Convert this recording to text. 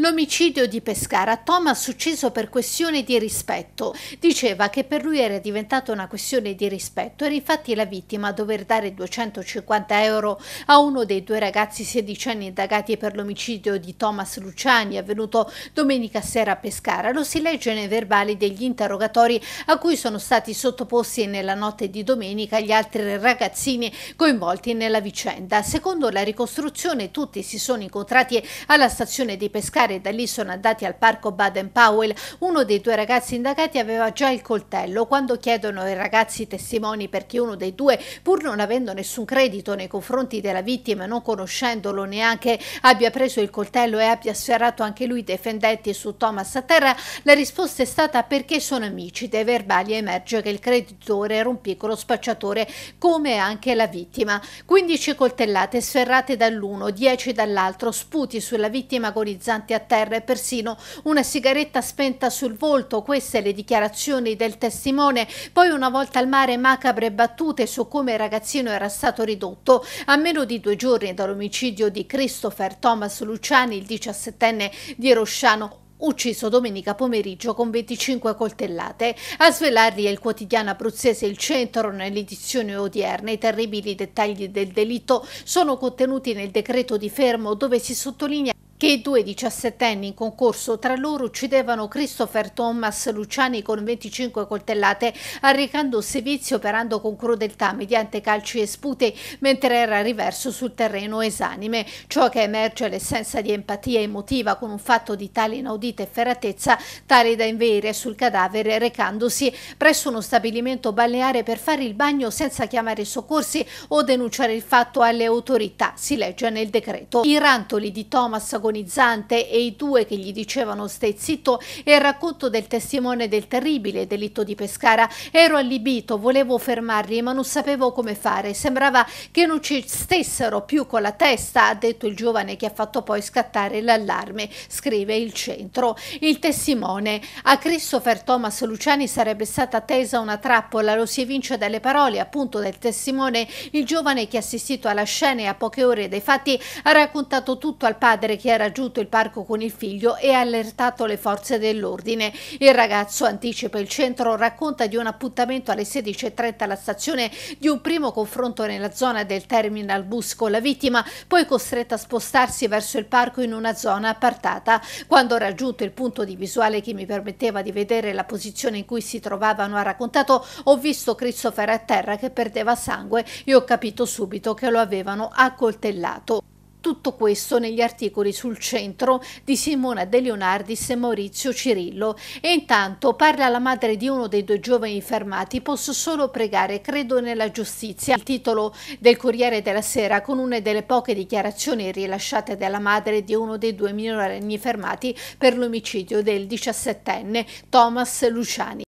L'omicidio di Pescara, Thomas ucciso per questione di rispetto. Diceva che per lui era diventata una questione di rispetto, era infatti la vittima a dover dare 250 euro a uno dei due ragazzi sedicenni indagati per l'omicidio di Thomas Luciani avvenuto domenica sera a Pescara. Lo si legge nei verbali degli interrogatori a cui sono stati sottoposti nella notte di domenica gli altri ragazzini coinvolti nella vicenda. Secondo la ricostruzione tutti si sono incontrati alla stazione di Pescara scappare e da lì sono andati al parco Baden-Powell, uno dei due ragazzi indagati aveva già il coltello. Quando chiedono ai ragazzi testimoni perché uno dei due, pur non avendo nessun credito nei confronti della vittima, non conoscendolo neanche, abbia preso il coltello e abbia sferrato anche lui dei fendetti su Thomas a terra, la risposta è stata perché sono amici. Dai verbali emerge che il creditore era un piccolo spacciatore, come anche la vittima. 15 coltellate sferrate dall'uno, 10 dall'altro, sputi sulla vittima agonizzante a a terra e persino una sigaretta spenta sul volto, queste le dichiarazioni del testimone, poi una volta al mare macabre battute su come il ragazzino era stato ridotto. A meno di due giorni dall'omicidio di Christopher Thomas Luciani, il 17enne di Rosciano, ucciso domenica pomeriggio con 25 coltellate. A svelarli è il quotidiano abruzzese Il Centro nell'edizione odierna. I terribili dettagli del delitto sono contenuti nel decreto di fermo dove si sottolinea che i due diciassettenni in concorso tra loro uccidevano Christopher Thomas Luciani con 25 coltellate, arrecandosi vizi operando con crudeltà mediante calci e spute mentre era riverso sul terreno esanime. Ciò che emerge è l'essenza di empatia emotiva con un fatto di tale inaudita efferatezza, tale da inveire sul cadavere recandosi presso uno stabilimento balneare per fare il bagno senza chiamare i soccorsi o denunciare il fatto alle autorità, si legge nel decreto. I rantoli di Thomas agonizzante e i due che gli dicevano stai zitto e il racconto del testimone del terribile delitto di Pescara. Ero allibito, volevo fermarli ma non sapevo come fare. Sembrava che non ci stessero più con la testa, ha detto il giovane che ha fatto poi scattare l'allarme, scrive il centro. Il testimone. A Christopher Thomas Luciani sarebbe stata tesa una trappola, lo si evince dalle parole appunto del testimone. Il giovane che ha assistito alla scena e a poche ore dai fatti ha raccontato tutto al padre che era raggiunto il parco con il figlio e ha allertato le forze dell'ordine. Il ragazzo anticipa il centro, racconta di un appuntamento alle 16.30 alla stazione, di un primo confronto nella zona del terminal bus con la vittima, poi costretta a spostarsi verso il parco in una zona appartata. Quando ho raggiunto il punto di visuale che mi permetteva di vedere la posizione in cui si trovavano, ha raccontato, ho visto Christopher a terra che perdeva sangue e ho capito subito che lo avevano accoltellato. Tutto questo negli articoli sul centro di Simona De Leonardis e Maurizio Cirillo. E intanto parla la madre di uno dei due giovani fermati, posso solo pregare, credo nella giustizia. Il titolo del Corriere della Sera con una delle poche dichiarazioni rilasciate dalla madre di uno dei due minorenni fermati per l'omicidio del 17enne Thomas Luciani.